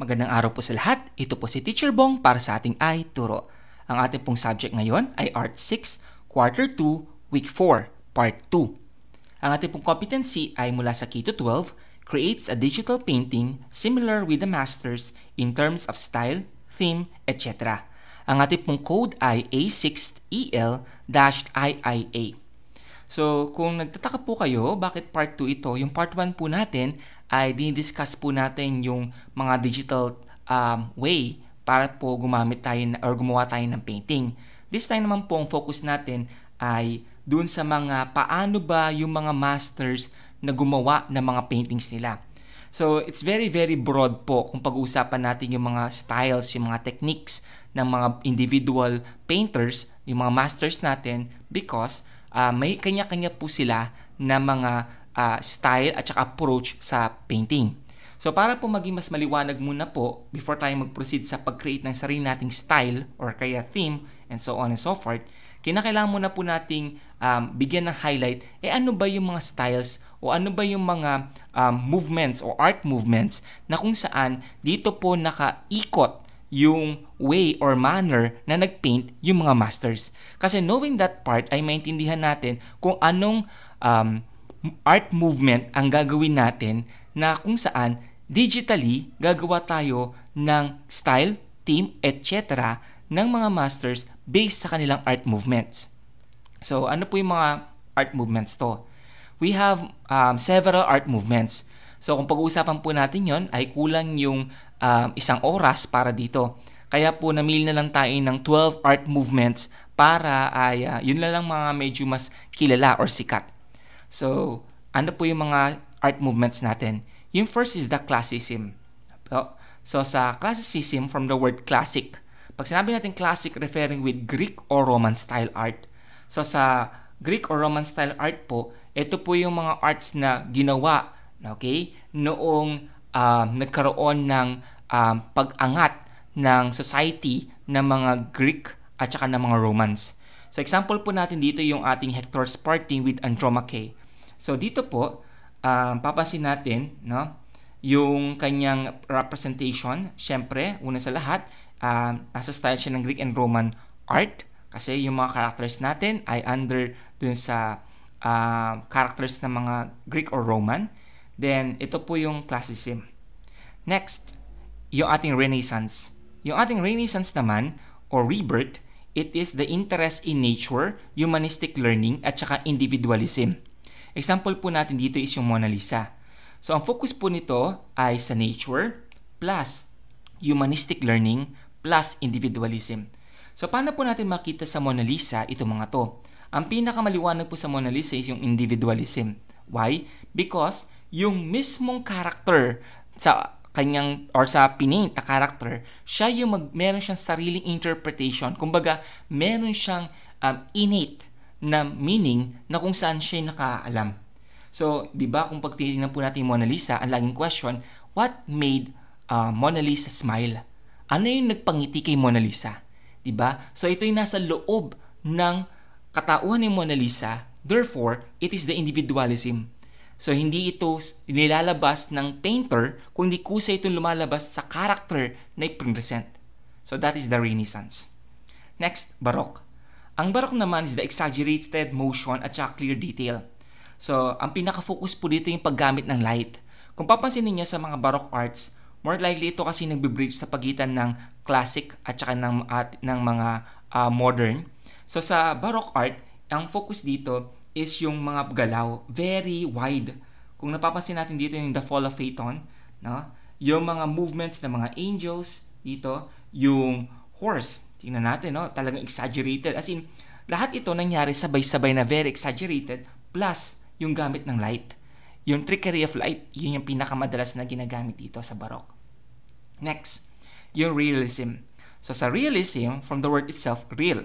Magandang araw po sa lahat. Ito po si Teacher Bong para sa ating ay turo. Ang ating pong subject ngayon ay Art 6, Quarter 2, Week 4, Part 2. Ang ating pong competency ay mula sa K-12, creates a digital painting similar with the master's in terms of style, theme, etc. Ang ating pong code ay A6EL-IIA. E so, kung nagtataka po kayo, bakit part 2 ito? Yung part 1 po natin ay dinidiscuss po natin yung mga digital um, way para po gumamit tayo or gumawa tayo ng painting. This time naman po ang focus natin ay dun sa mga paano ba yung mga masters na gumawa ng mga paintings nila. So, it's very, very broad po kung pag-uusapan natin yung mga styles, yung mga techniques ng mga individual painters, yung mga masters natin because uh, may kanya-kanya po sila na mga uh, style at saka approach sa painting. So para po maging mas maliwanag muna po before tayo mag-proceed sa pag-create ng sarili nating style or kaya theme and so on and so forth, kinakailangan muna po nating um, bigyan ng highlight eh ano ba yung mga styles o ano ba yung mga um, movements o art movements na kung saan dito po nakaikot yung way or manner na nagpaint yung mga masters. Kasi knowing that part ay maintindihan natin kung anong um, art movement ang gagawin natin na kung saan digitally gagawa tayo ng style, theme, etc. ng mga masters based sa kanilang art movements. So ano po yung mga art movements to? We have um, several art movements. So kung pag-uusapan po natin yon ay kulang yung um, isang oras para dito. Kaya po namili na lang tayo ng 12 art movements para ay uh, yun na lang mga medyo mas kilala or sikat. So, ano po yung mga art movements natin? Yung first is the classicism. So, sa classicism, from the word classic, pag sinabi natin classic, referring with Greek or Roman style art. So, sa Greek or Roman style art po, ito po yung mga arts na ginawa, okay, noong uh, nagkaroon ng um, pag-angat ng society ng mga Greek at saka ng mga Romans. So example po natin dito yung ating Hector's parting with Andromache. So dito po, um, papasin natin, no? Yung kanyang representation, syempre, una sa lahat, um, nasa style siya ng Greek and Roman art kasi yung mga characters natin ay under dun sa uh, characters ng mga Greek or Roman. Then, ito po yung classicism. Next, yung ating Renaissance. Yung ating Renaissance naman, or rebirth, it is the interest in nature, humanistic learning, at saka individualism. Example po natin dito is yung Mona Lisa. So, ang focus po nito ay sa nature plus humanistic learning plus individualism. So, paano po natin makita sa Mona Lisa ito mga to? Ang pinakamaliwanag po sa Mona Lisa is yung individualism. Why? Because yung mismong character sa kanyang or sa pinaint na character, siya yung mag, meron siyang sariling interpretation. Kumbaga, meron siyang um, innate na meaning na kung saan siya nakaalam. So, di ba kung pagtitingnan po natin Mona Lisa, ang laging question, what made uh, Mona Lisa smile? Ano yung nagpangiti kay Mona Lisa? Di ba? So, ito yung nasa loob ng katauhan ni Mona Lisa. Therefore, it is the individualism. So, hindi ito nilalabas ng painter, kundi kusa itong lumalabas sa character na i So, that is the Renaissance. Next, Baroque. Ang barok naman is the exaggerated motion at saka clear detail. So, ang pinaka-focus po dito yung paggamit ng light. Kung papansin niyo sa mga barok arts, more likely ito kasi nagbe-bridge sa pagitan ng classic at saka ng, at, ng mga uh, modern. So, sa barok art, ang focus dito is yung mga galaw, very wide. Kung napapansin natin dito yung The Fall of Phaeton, no? yung mga movements ng mga angels dito, yung horse, tingnan natin, no? talagang exaggerated. As in, lahat ito nangyari sabay-sabay na very exaggerated plus yung gamit ng light. Yung trickery of light, yun yung pinakamadalas na ginagamit dito sa barok. Next, yung realism. So sa realism, from the word itself, real.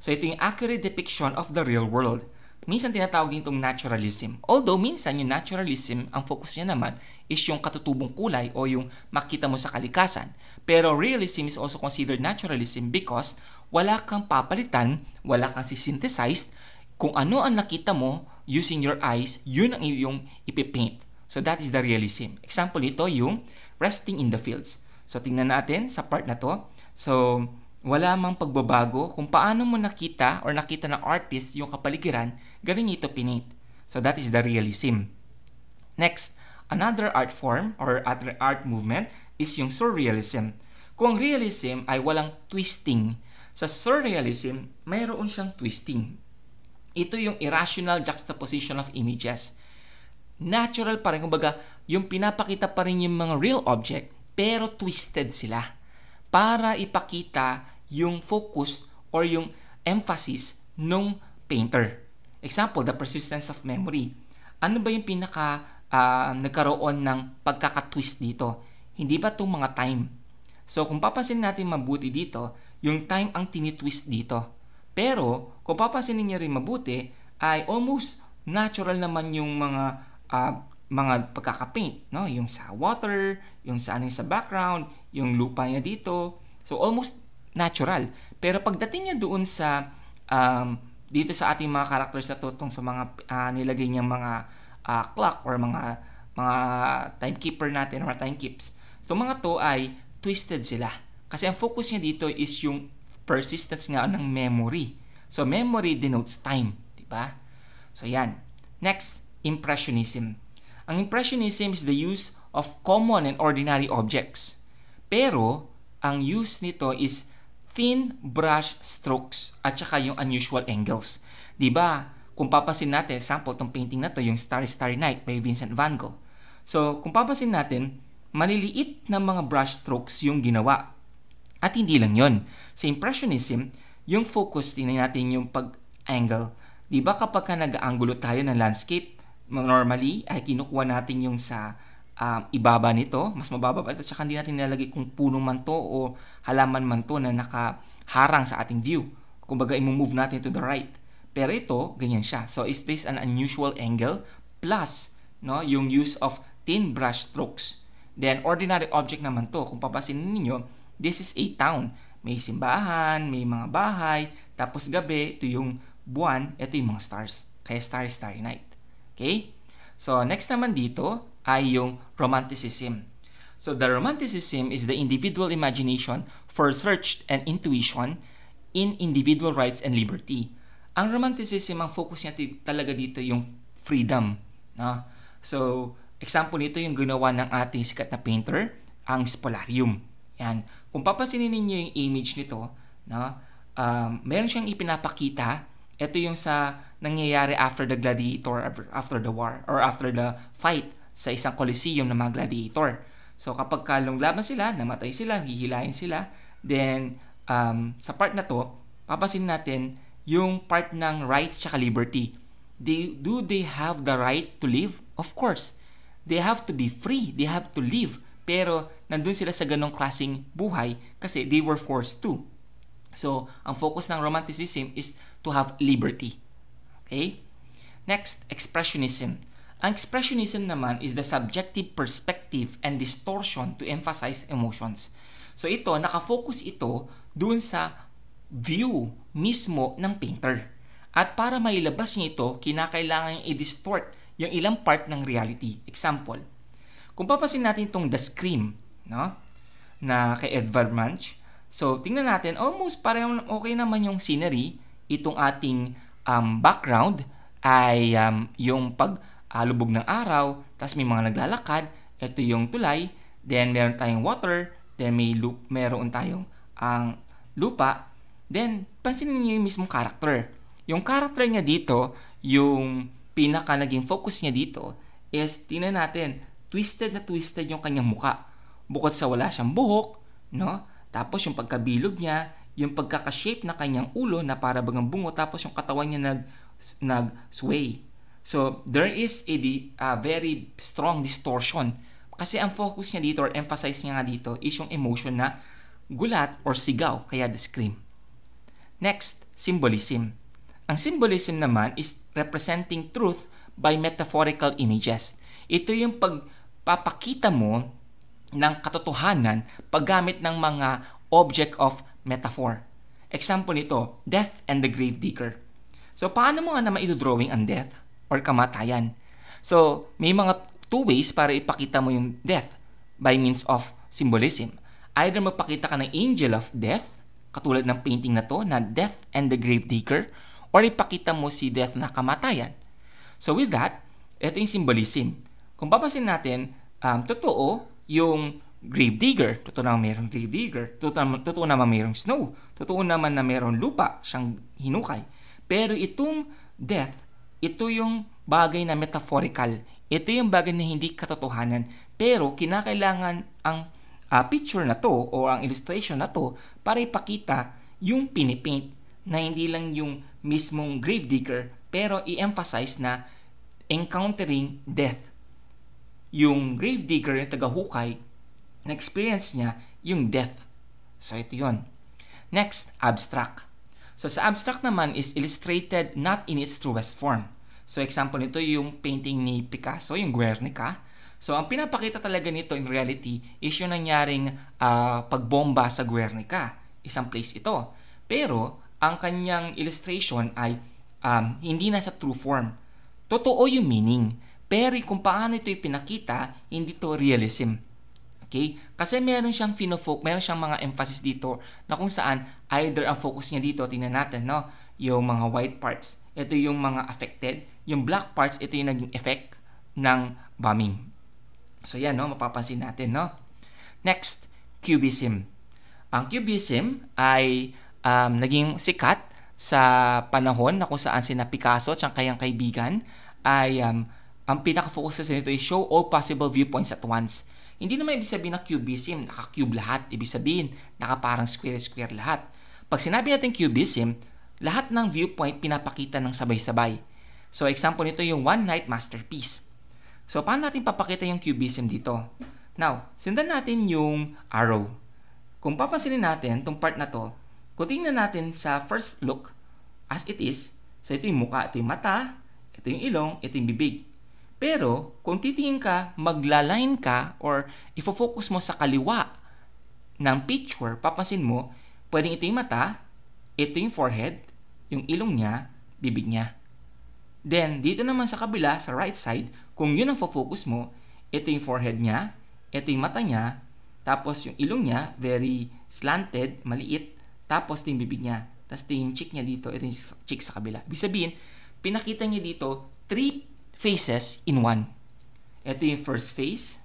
So ito yung accurate depiction of the real world minsan tinatawag din itong naturalism. Although minsan yung naturalism, ang focus niya naman is yung katutubong kulay o yung makita mo sa kalikasan. Pero realism is also considered naturalism because wala kang papalitan, wala kang sisynthesized. Kung ano ang nakita mo using your eyes, yun ang iyong ipipaint. So that is the realism. Example ito yung resting in the fields. So tingnan natin sa part na to. So wala mang pagbabago kung paano mo nakita or nakita ng artist yung kapaligiran, galing ito pinit. So that is the realism. Next, another art form or other art movement is yung surrealism. Kung realism ay walang twisting, sa surrealism, mayroon siyang twisting. Ito yung irrational juxtaposition of images. Natural pa rin, kumbaga, yung pinapakita pa rin yung mga real object, pero twisted sila para ipakita yung focus or yung emphasis ng painter. Example, the persistence of memory. Ano ba yung pinaka uh, nagkaroon ng pagkakatwist dito? Hindi ba itong mga time? So, kung papansin natin mabuti dito, yung time ang tinitwist dito. Pero, kung papansinin niya rin mabuti, ay almost natural naman yung mga uh, mga pagkakapaint, no? Yung sa water, yung sa ano, sa background, yung lupa niya dito. So almost natural. Pero pagdating niya doon sa um, dito sa ating mga characters na tutong sa mga uh, nilagay niyang mga uh, clock or mga mga timekeeper natin or mga timekeeps. So mga to ay twisted sila. Kasi ang focus niya dito is yung persistence nga ng memory. So memory denotes time, 'di ba? So yan. Next, impressionism. Ang impressionism is the use of common and ordinary objects. Pero ang use nito is thin brush strokes at saka yung unusual angles. 'Di ba? Kung papasin natin, example tong painting na to, yung Starry Starry Night by Vincent van Gogh. So, kung papasin natin, maliliit na mga brush strokes yung ginawa. At hindi lang 'yon. Sa Impressionism, yung focus din natin yung pag-angle. 'Di ba kapag ka nag-aangulo tayo ng landscape, normally ay kinukuha natin yung sa um, ibaba nito, mas mababa pa ito, tsaka hindi natin nilalagay kung puno man to o halaman man to na nakaharang sa ating view. Kumbaga, imumove natin to the right. Pero ito, ganyan siya. So, is this an unusual angle? Plus, no, yung use of thin brush strokes. Then, ordinary object naman to. Kung papasin ninyo, this is a town. May simbahan, may mga bahay, tapos gabi, ito yung buwan, ito yung mga stars. Kaya star, starry night. Okay? So, next naman dito, ay yung romanticism. So the romanticism is the individual imagination for search and intuition in individual rights and liberty. Ang romanticism, ang focus niya talaga dito yung freedom. No? So, example nito yung ginawa ng ating sikat na painter, ang Spolarium. Yan. Kung papasinin niyo yung image nito, no? Um, meron siyang ipinapakita. Ito yung sa nangyayari after the gladiator, after the war, or after the fight sa isang coliseum ng mga gladiator. So kapag kalong laban sila, namatay sila, hihilain sila, then um, sa part na to, papasin natin yung part ng rights tsaka liberty. They, do they have the right to live? Of course. They have to be free. They have to live. Pero nandun sila sa ganong klasing buhay kasi they were forced to. So, ang focus ng Romanticism is to have liberty. Okay? Next, Expressionism. Ang expressionism naman is the subjective perspective and distortion to emphasize emotions. So ito, nakafocus ito dun sa view mismo ng painter. At para mailabas niya ito, kinakailangan i-distort yung ilang part ng reality. Example, kung papasin natin itong The Scream, no? na kay Edvard Munch, so tingnan natin, almost parang okay naman yung scenery, itong ating um, background ay um, yung pag alubog ng araw, tapos may mga naglalakad, ito yung tulay, then meron tayong water, then may loop, meron tayong ang lupa, then pansinin niyo yung mismong character. Yung character niya dito, yung pinaka naging focus niya dito is tingnan natin, twisted na twisted yung kanyang muka. Bukod sa wala siyang buhok, no? Tapos yung pagkabilog niya, yung pagkakashape na kanyang ulo na para bagang bungo tapos yung katawan niya nag nag sway So, there is a uh, very strong distortion. Kasi ang focus niya dito or emphasize niya nga dito is yung emotion na gulat or sigaw, kaya the scream. Next, symbolism. Ang symbolism naman is representing truth by metaphorical images. Ito yung pagpapakita mo ng katotohanan paggamit ng mga object of metaphor. Example nito, death and the grave digger. So, paano mo nga naman ito drawing ang death? or kamatayan. So, may mga two ways para ipakita mo yung death by means of symbolism. Either magpakita ka ng angel of death, katulad ng painting na to na Death and the Grave Digger, or ipakita mo si death na kamatayan. So with that, ito yung symbolism. Kung papasin natin, um, totoo yung grave digger, totoo naman mayroong grave digger, totoo naman, totoo naman mayroong snow, totoo naman na mayroong lupa siyang hinukay. Pero itong death ito yung bagay na metaphorical. Ito yung bagay na hindi katotohanan. Pero kinakailangan ang uh, picture na to o ang illustration na to para ipakita yung pinipaint na hindi lang yung mismong gravedigger pero i-emphasize na encountering death. Yung gravedigger na tagahukay na experience niya yung death. So ito yon. Next, abstract. So sa abstract naman is illustrated not in its truest form. So example nito yung painting ni Picasso, yung Guernica. So ang pinapakita talaga nito in reality is yung nangyaring uh, pagbomba sa Guernica. Isang place ito. Pero ang kanyang illustration ay um, hindi na sa true form. Totoo yung meaning. Pero kung paano ito ipinakita, hindi to realism. Okay? Kasi meron siyang fino meron siyang mga emphasis dito na kung saan either ang focus niya dito, tingnan natin, no? Yung mga white parts, ito yung mga affected. Yung black parts, ito yung naging effect ng bombing. So yan, no? mapapansin natin. No? Next, Cubism. Ang Cubism ay um, naging sikat sa panahon na kung saan si na Picasso at kanyang kaibigan ay um, ang pinaka-focus kasi nito is show all possible viewpoints at once. Hindi naman ibig sabihin na cubism, naka-cube lahat. Ibig sabihin, naka parang square-square lahat. Pag sinabi natin cubism, lahat ng viewpoint pinapakita ng sabay-sabay. So, example nito yung One Night Masterpiece. So, paano natin papakita yung cubism dito? Now, sundan natin yung arrow. Kung papansinin natin itong part na to, kung tingnan natin sa first look, as it is, so ito yung mukha, ito yung mata, ito yung ilong, ito yung bibig. Pero kung titingin ka, maglaline ka or ifo-focus mo sa kaliwa ng picture, papansin mo, pwedeng ito yung mata, ito yung forehead, yung ilong niya, bibig niya. Then, dito naman sa kabila, sa right side, kung yun ang focus mo, ito yung forehead niya, ito yung mata niya, tapos yung ilong niya, very slanted, maliit, tapos ito yung bibig niya, tapos ito yung cheek niya dito, ito yung cheek sa kabila. Ibig sabihin, pinakita niya dito, three phases in one. Ito yung first phase,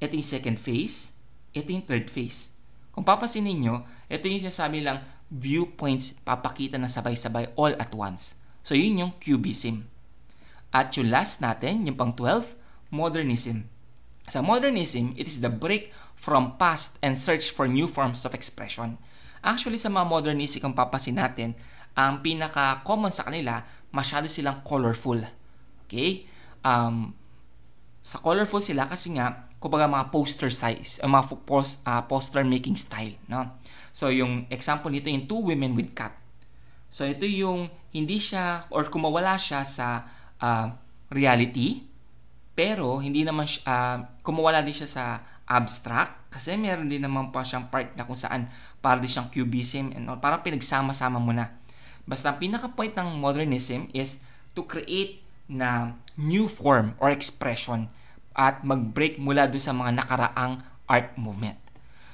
ito yung second phase, ito yung third phase. Kung papasin ninyo, ito yung sinasabi lang viewpoints papakita na sabay-sabay all at once. So yun yung cubism. At yung last natin, yung pang 12, modernism. Sa modernism, it is the break from past and search for new forms of expression. Actually, sa mga modernistic, kung papasin natin, ang pinaka-common sa kanila, masyado silang colorful. Okay? Um, sa colorful sila kasi nga, kumbaga mga poster size, uh, mga post, uh, ah, poster making style. No? So, yung example nito yung two women with cat. So, ito yung hindi siya or kumawala siya sa uh, reality pero hindi naman uh, kumawala din siya sa abstract kasi meron din naman pa siyang part na kung saan para din siyang cubism and all. Parang pinagsama-sama mo na. Basta ang pinaka-point ng modernism is to create na new form or expression at mag-break mula doon sa mga nakaraang art movement.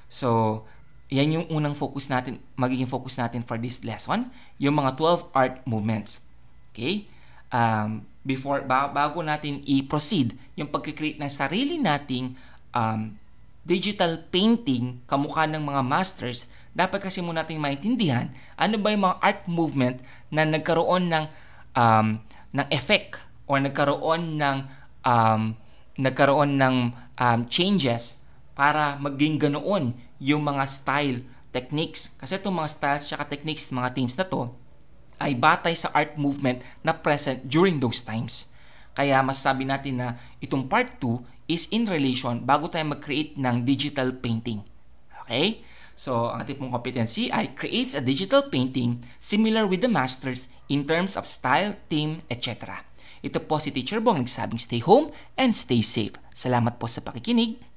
So, yan yung unang focus natin, magiging focus natin for this lesson, yung mga 12 art movements. Okay? Um, before, bago natin i-proceed, yung pag-create ng sarili nating um, digital painting, kamukha ng mga masters, dapat kasi muna nating maintindihan ano ba yung mga art movement na nagkaroon ng um, ng effect or nagkaroon ng um, nagkaroon ng um, changes para maging ganoon yung mga style techniques. Kasi itong mga styles at techniques ng mga teams na to ay batay sa art movement na present during those times. Kaya masasabi natin na itong part 2 is in relation bago tayo mag-create ng digital painting. Okay? So, ang ating pong competency ay creates a digital painting similar with the masters in terms of style, theme, etc. Ito po si Teacher Bong nagsabing stay home and stay safe. Salamat po sa pakikinig.